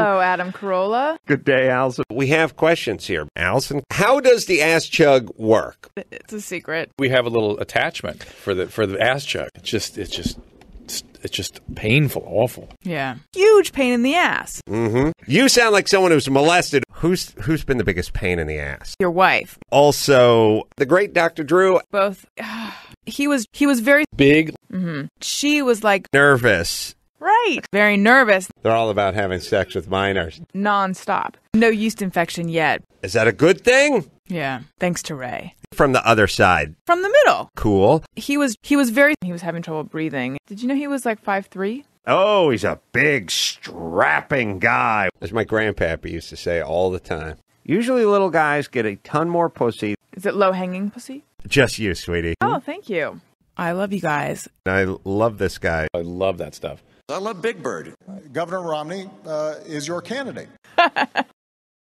Hello, Adam Carolla. Good day, Allison. We have questions here. Allison, how does the ass chug work? It's a secret. We have a little attachment for the for the ass chug. It's just it's just it's just painful, awful. Yeah, huge pain in the ass. Mm-hmm. You sound like someone who's molested. Who's who's been the biggest pain in the ass? Your wife. Also, the great Dr. Drew. Both. he was he was very big. Mm-hmm. She was like nervous Right. Very nervous. They're all about having sex with minors. Nonstop. No yeast infection yet. Is that a good thing? Yeah. Thanks to Ray. From the other side. From the middle. Cool. He was he was very he was having trouble breathing. Did you know he was like five three? Oh, he's a big strapping guy. As my grandpappy used to say all the time. Usually little guys get a ton more pussy. Is it low hanging pussy? Just you, sweetie. Oh, thank you. I love you guys. I love this guy. I love that stuff. I love Big Bird. Governor Romney uh, is your candidate.